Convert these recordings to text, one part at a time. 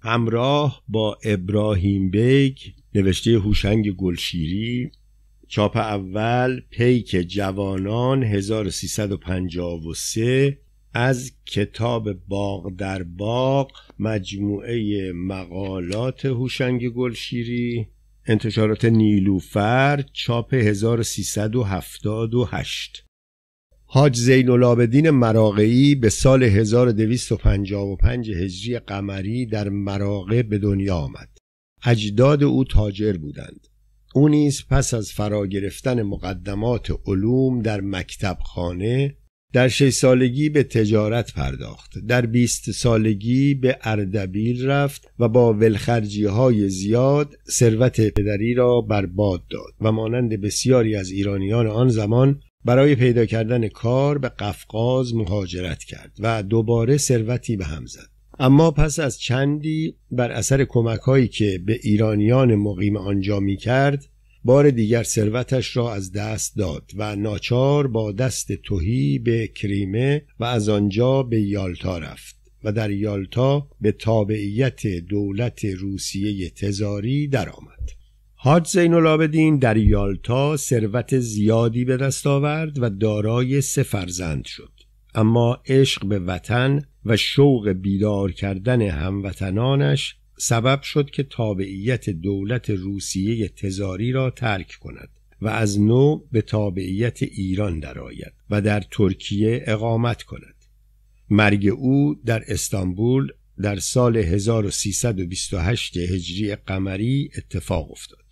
همراه با ابراهیم بیگ نوشته هوشنگ گلشیری چاپ اول پیک جوانان 1353 از کتاب باغ در باغ مجموعه مقالات هوشنگ گلشیری انتشارات نیلوفر چاپ 1378 حاج زین العابدین مراقعی به سال 1255 هجری قمری در مراقع به دنیا آمد اجداد او تاجر بودند او نیز پس از فرا گرفتن مقدمات علوم در مکتب خانه در شش سالگی به تجارت پرداخت در بیست سالگی به اردبیل رفت و با ولخرجی های زیاد ثروت پدری را برباد داد و مانند بسیاری از ایرانیان آن زمان برای پیدا کردن کار به قفقاز مهاجرت کرد و دوباره ثروتی به هم زد اما پس از چندی بر اثر کمک هایی که به ایرانیان مقیم آنجا می کرد بار دیگر ثروتش را از دست داد و ناچار با دست توهی به کریمه و از آنجا به یالتا رفت و در یالتا به تابعیت دولت روسیه تزاری درآمد. حاج زین العابدین در یالتا ثروت زیادی به دست آورد و دارای سه فرزند شد اما عشق به وطن و شوق بیدار کردن هموطنانش سبب شد که تابعیت دولت روسیه تزاری را ترک کند و از نو به تابعیت ایران درآید و در ترکیه اقامت کند مرگ او در استانبول در سال 1328 هجری قمری اتفاق افتاد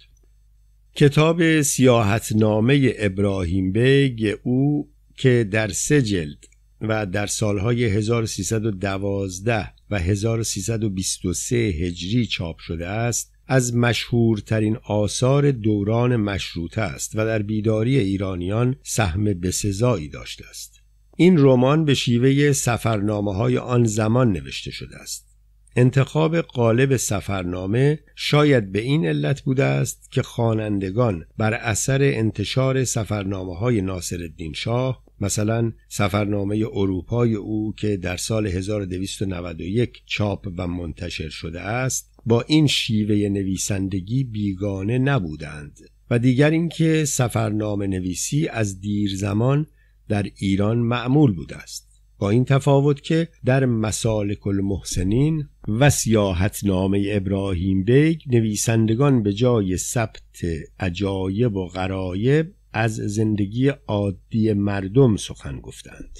کتاب سیاحتنامه ابراهیم بیگ او که در سه جلد و در سالهای 1312 و 1323 هجری چاپ شده است از مشهورترین آثار دوران مشروطه است و در بیداری ایرانیان سهم بسزایی داشته است این رمان به شیوه سفرنامه های آن زمان نوشته شده است انتخاب قالب سفرنامه شاید به این علت بوده است که خوانندگان بر اثر انتشار سفرنامه های ناصر الدین شاه مثلا سفرنامه اروپای او که در سال 1291 چاپ و منتشر شده است با این شیوه نویسندگی بیگانه نبودند و دیگر اینکه سفرنامه نویسی از دیر زمان در ایران معمول بوده است با این تفاوت که در مسالک المحسنین و سیاحت نامه ابراهیم بیگ نویسندگان به جای ثبت عجایب و غرایب از زندگی عادی مردم سخن گفتند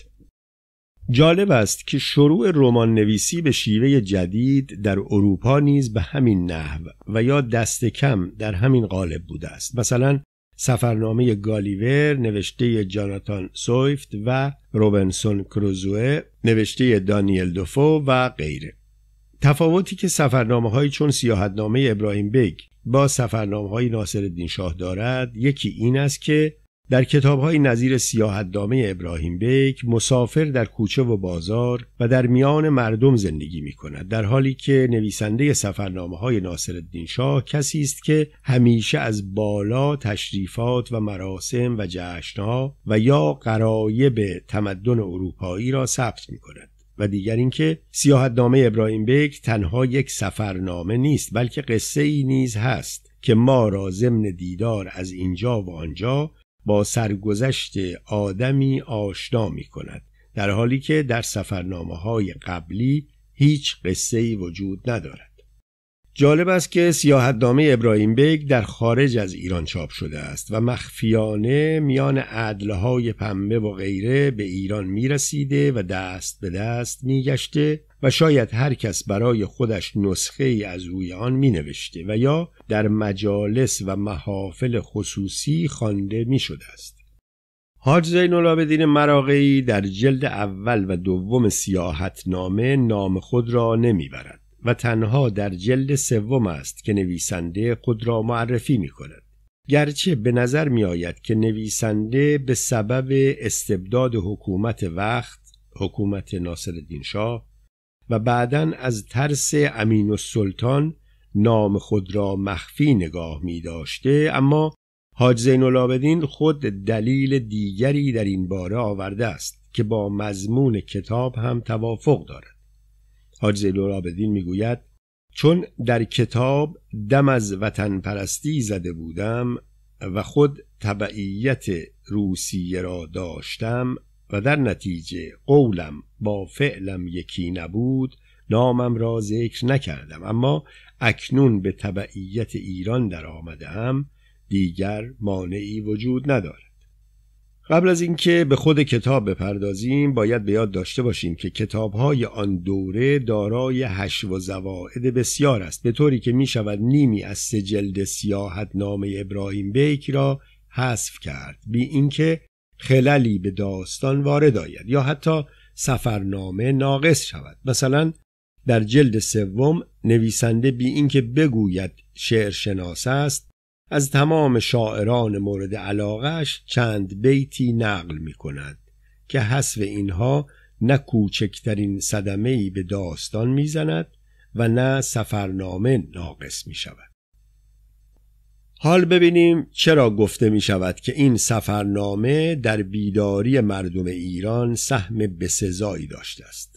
جالب است که شروع رمان نویسی به شیوه جدید در اروپا نیز به همین نحو و یا دست کم در همین قالب بوده است مثلا سفرنامه گالیور نوشته جاناتان سویفت و روبنسون کروزوه نوشته دانیل دوفو و غیره تفاوتی که سفرنامه های چون سیاحتنامه ابراهیم بگ با سفرنامه های ناصر الدین شاه دارد یکی این است که در های نظیر دامه ابراهیم بیک مسافر در کوچه و بازار و در میان مردم زندگی می کند در حالی که نویسنده سفرنامه های ناصر الدین شاه کسی است که همیشه از بالا تشریفات و مراسم و جشنها و یا قرایب تمدن اروپایی را ثبت می کند. و دیگر اینکه نامه ابراهیم بیک تنها یک سفرنامه نیست بلکه قصه ای نیز هست که ما را ضمن دیدار از اینجا و آنجا با سرگذشت آدمی آشنا می کند در حالی که در سفرنامه های قبلی هیچ قصه وجود ندارد جالب است که سیاحتنامه ابراهیم بیگ در خارج از ایران چاپ شده است و مخفیانه میان عدلهای پنبه و غیره به ایران میرسیده و دست به دست میگشته و شاید هر کس برای خودش نسخه ای از روی آن می و یا در مجالس و محافل خصوصی خوانده می شده است. حاج زین العابدین مراقعی در جلد اول و دوم نامه نام خود را نمیبرد. و تنها در جلد سوم است که نویسنده خود را معرفی می کند. گرچه به نظر می آید که نویسنده به سبب استبداد حکومت وقت حکومت ناصر شاه و بعدا از ترس امین السلطان نام خود را مخفی نگاه می داشته اما حاج زین خود دلیل دیگری در این باره آورده است که با مضمون کتاب هم توافق دارد حاج می میگوید چون در کتاب دم از وطن پرستی زده بودم و خود تبعیت روسیه را داشتم و در نتیجه قولم با فعلم یکی نبود نامم را ذکر نکردم اما اکنون به تبعیت ایران در آمده دیگر مانعی وجود ندارد قبل از اینکه به خود کتاب بپردازیم باید به یاد داشته باشیم که کتاب‌های آن دوره دارای هش و زواعد بسیار است به طوری که می شود نیمی از سه جلد سیاحت نامه ابراهیم بیک را حذف کرد بی اینکه خللی به داستان وارد آید یا حتی سفرنامه ناقص شود مثلا در جلد سوم نویسنده بی اینکه بگوید شعر شناس است از تمام شاعران مورد علاقش چند بیتی نقل می کند که حسب اینها نه کوچکترین صدمه به داستان زند و نه سفرنامه ناقص می شود. حال ببینیم چرا گفته می شود که این سفرنامه در بیداری مردم ایران سهم بسزایی داشته است.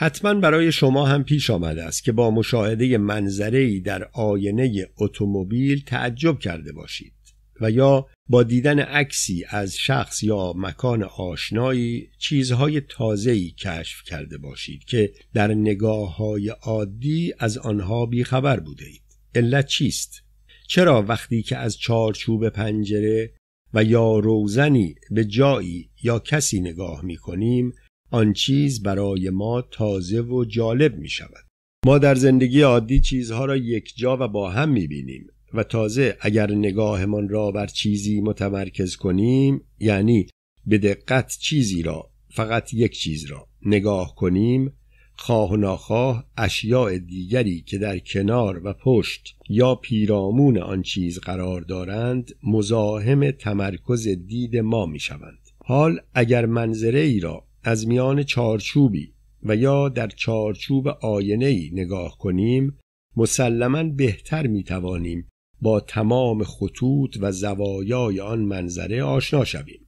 حتما برای شما هم پیش آمده است که با مشاهده منظره‌ای در آینه اتومبیل تعجب کرده باشید و یا با دیدن عکسی از شخص یا مکان آشنایی چیزهای تازه‌ای کشف کرده باشید که در نگاه های عادی از آنها بیخبر بوده اید. علت چیست؟ چرا وقتی که از چارچوب پنجره و یا روزنی به جایی یا کسی نگاه می کنیم آن چیز برای ما تازه و جالب می شود ما در زندگی عادی چیزها را یکجا و با هم می بینیم و تازه اگر نگاهمان را بر چیزی متمرکز کنیم یعنی به دقت چیزی را فقط یک چیز را نگاه کنیم خواه و ناخواه اشیاء دیگری که در کنار و پشت یا پیرامون آن چیز قرار دارند مزاحم تمرکز دید ما می شوند. حال اگر منظره ای را از میان چارچوبی و یا در چارچوب آینه نگاه کنیم مسلما بهتر می توانیم با تمام خطوط و زوایای آن منظره آشنا شویم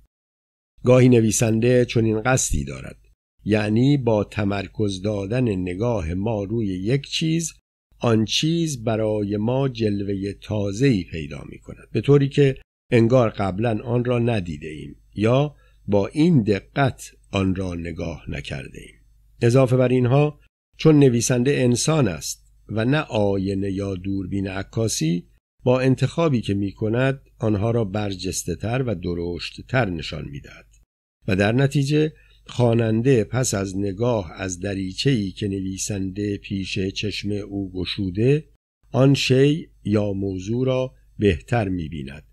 گاهی نویسنده چنین قصدی دارد یعنی با تمرکز دادن نگاه ما روی یک چیز آن چیز برای ما جلوه تازه‌ای پیدا می کند به طوری که انگار قبلا آن را ندیده ایم یا با این دقت آن را نگاه نکرده ایم. اضافه بر اینها چون نویسنده انسان است و نه آینه یا دوربین عکاسی با انتخابی که می کند آنها را برجسته تر و درشت تر نشان می و در نتیجه خواننده پس از نگاه از ای که نویسنده پیش چشم او گشوده آن شی یا موضوع را بهتر می بیند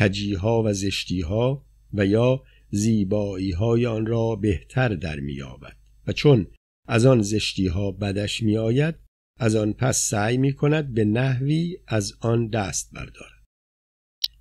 کجیها و زشتیها و یا زیبایی های آن را بهتر در و چون از آن زشتی ها بدش می آید از آن پس سعی می کند به نحوی از آن دست بردارد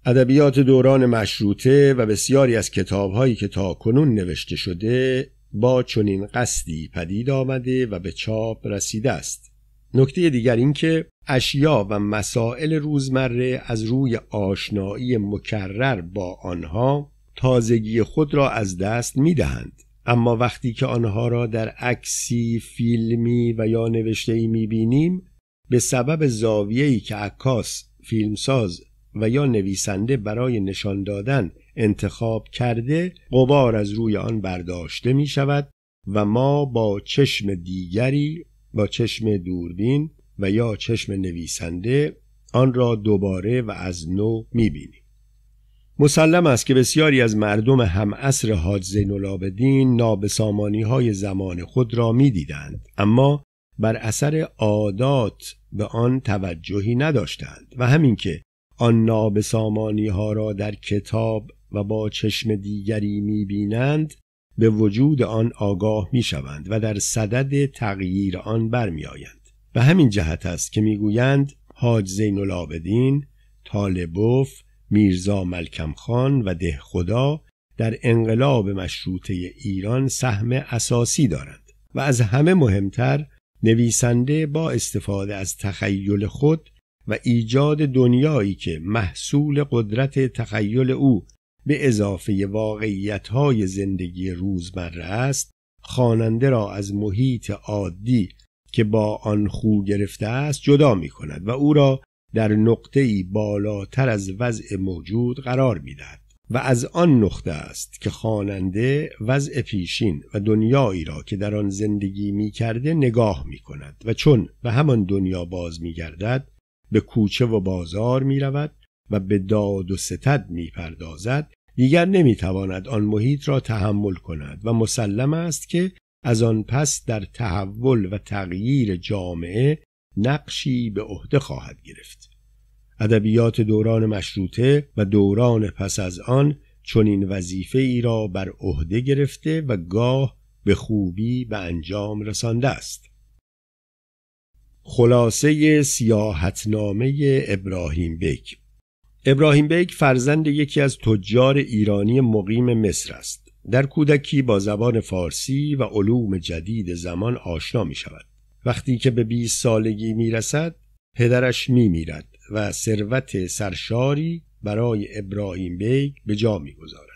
ادبیات دوران مشروطه و بسیاری از کتاب هایی که تا کنون نوشته شده با چنین قصدی پدید آمده و به چاپ رسیده است نکته دیگر اینکه اشیا و مسائل روزمره از روی آشنایی مکرر با آنها تازگی خود را از دست می دهند. اما وقتی که آنها را در عکسی، فیلمی و یا نوشته می بینیم به سبب زاویه‌ای که عکاس، فیلمساز و یا نویسنده برای نشان دادن انتخاب کرده قبار از روی آن برداشته می شود و ما با چشم دیگری با چشم دوربین و یا چشم نویسنده آن را دوباره و از نو می بینیم. مسلم است که بسیاری از مردم همعصر حاج زین العابدین نابسامانی های زمان خود را میدیدند اما بر اثر عادات به آن توجهی نداشتند و همین که آن نابسامانی ها را در کتاب و با چشم دیگری بینند به وجود آن آگاه شوند و در صدد تغییر آن برمیآیند به همین جهت است که میگویند حاج زین العابدین طالبوف میرزا ملکم خان و دهخدا در انقلاب مشروطه ایران سهم اساسی دارند و از همه مهمتر نویسنده با استفاده از تخیل خود و ایجاد دنیایی که محصول قدرت تخیل او به اضافه واقعیتهای زندگی روزمره است خواننده را از محیط عادی که با آن خو گرفته است جدا می کند و او را در نقطه‌ای بالاتر از وضع موجود قرار میدهد و از آن نقطه است که خواننده وضع پیشین و دنیایی را که در آن زندگی می کرده نگاه می کند و چون به همان دنیا باز می گردد به کوچه و بازار می رود و به داد و ستد می پردازد دیگر نمی تواند آن محیط را تحمل کند و مسلم است که از آن پس در تحول و تغییر جامعه نقشی به عهده خواهد گرفت ادبیات دوران مشروطه و دوران پس از آن چنین وظیفه ای را بر عهده گرفته و گاه به خوبی به انجام رسانده است خلاصه سیاحتنامه ابراهیم بیک ابراهیم بیک فرزند یکی از تجار ایرانی مقیم مصر است در کودکی با زبان فارسی و علوم جدید زمان آشنا می شود وقتی که به 20 سالگی میرسد پدرش میمیرد و ثروت سرشاری برای ابراهیم بیگ به جا میگذارد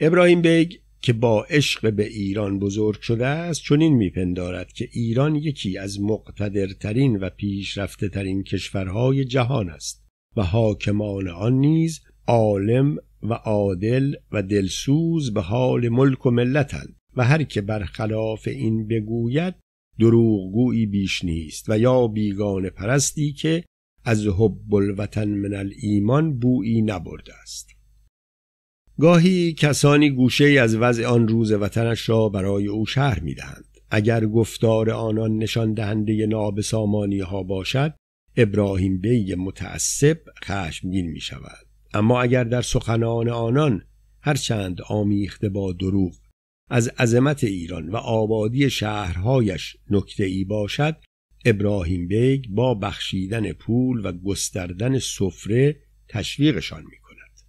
ابراهیم بیگ که با عشق به ایران بزرگ شده است چنین میپندارد که ایران یکی از مقتدرترین و پیشرفته ترین کشورهای جهان است و حاکمان آن نیز عالم و عادل و دلسوز به حال ملک و ملتند و هر که برخلاف این بگوید دروغگویی بیش نیست و یا بیگان پرستی که از حب الوطن من ایمان بویی نبرده است گاهی کسانی گوشه از وضع آن روز وطنش را برای او شهر می دهند. اگر گفتار آنان نشان دهنده نابسامانی ها باشد ابراهیم بی متعصب خشمگین می شود اما اگر در سخنان آنان هرچند آمیخته با دروغ از عظمت ایران و آبادی شهرهایش نکته ای باشد ابراهیم بیگ با بخشیدن پول و گستردن سفره تشویقشان می کند.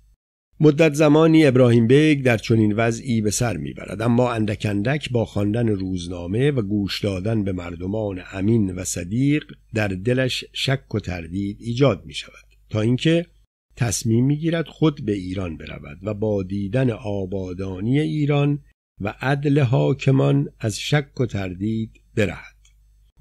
مدت زمانی ابراهیم بیگ در چنین وضعی به سر برد اما اندکندک با خواندن روزنامه و گوش دادن به مردمان امین و صدیق در دلش شک و تردید ایجاد می شود تا اینکه تصمیم میگیرد خود به ایران برود و با دیدن آبادانی ایران و عدل حاکمان از شک و تردید برهد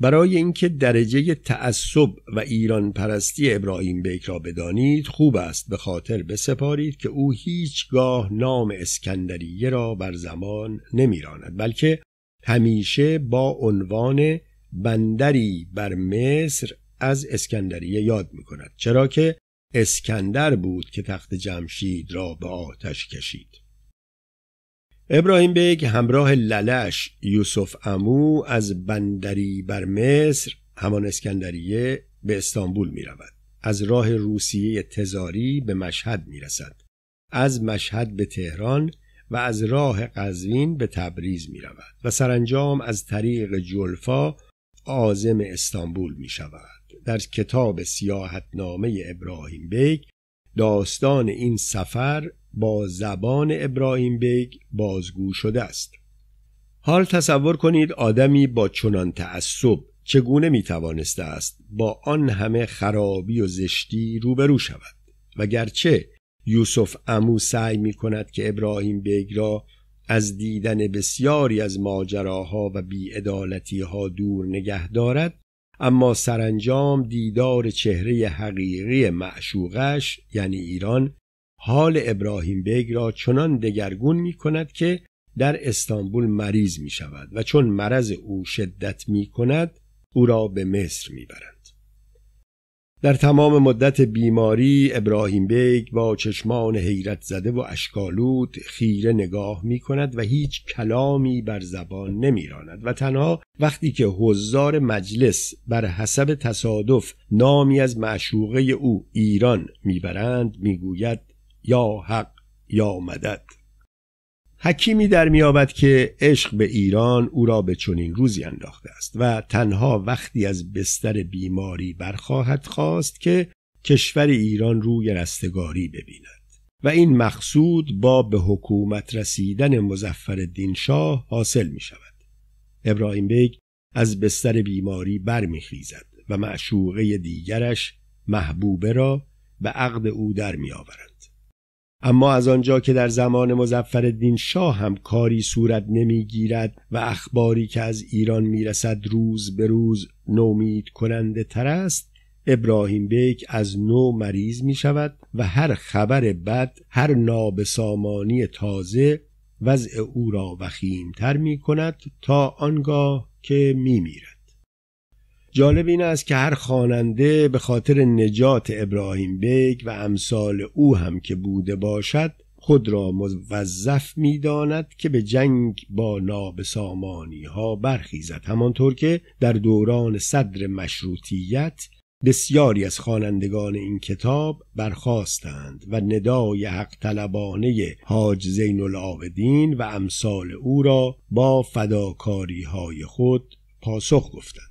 برای اینکه درجه تعصب و ایران پرستی ابراهیم بیک را بدانید خوب است به خاطر بسپارید که او هیچگاه نام اسکندریه را بر زمان نمیراند بلکه همیشه با عنوان بندری بر مصر از اسکندریه یاد می کند چرا که اسکندر بود که تخت جمشید را به آتش کشید ابراهیم بیگ همراه للش یوسف امو از بندری بر مصر همان اسکندریه به استانبول می رود. از راه روسیه تزاری به مشهد می رسد. از مشهد به تهران و از راه قزوین به تبریز می رود و سرانجام از طریق جلفا عازم استانبول می شود. در کتاب سیاحتنامه ابراهیم بیگ داستان این سفر با زبان ابراهیم بیگ بازگو شده است حال تصور کنید آدمی با چنان تعصب چگونه می توانسته است با آن همه خرابی و زشتی روبرو شود و گرچه یوسف امو سعی می کند که ابراهیم بیگ را از دیدن بسیاری از ماجراها و ها دور نگه دارد اما سرانجام دیدار چهره حقیقی معشوقش یعنی ایران حال ابراهیم بیگ را چنان دگرگون می کند که در استانبول مریض می شود و چون مرض او شدت می کند او را به مصر می برند. در تمام مدت بیماری ابراهیم بیگ با چشمان حیرت زده و اشکالود خیره نگاه می کند و هیچ کلامی بر زبان نمی راند و تنها وقتی که حضار مجلس بر حسب تصادف نامی از معشوقه او ایران میبرند میگوید یا حق یا مدد حکیمی در میابد که عشق به ایران او را به چنین روزی انداخته است و تنها وقتی از بستر بیماری برخواهد خواست که کشور ایران روی رستگاری ببیند و این مقصود با به حکومت رسیدن مزفر شاه حاصل می شود ابراهیم بیگ از بستر بیماری برمیخیزد و معشوقه دیگرش محبوبه را به عقد او در می آورد اما از آنجا که در زمان مزفر شاه هم کاری صورت نمیگیرد و اخباری که از ایران میرسد روز به روز نومید کننده تر است ابراهیم بیک از نو مریض می شود و هر خبر بد هر نابسامانی تازه وضع او را تر می کند تا آنگاه که می میرد. جالب این است که هر خواننده به خاطر نجات ابراهیم بیگ و امثال او هم که بوده باشد خود را موظف میداند که به جنگ با نابسامانی ها برخیزد همانطور که در دوران صدر مشروطیت بسیاری از خوانندگان این کتاب برخواستند و ندای حق طلبانه حاج زین العابدین و امثال او را با فداکاری های خود پاسخ گفتند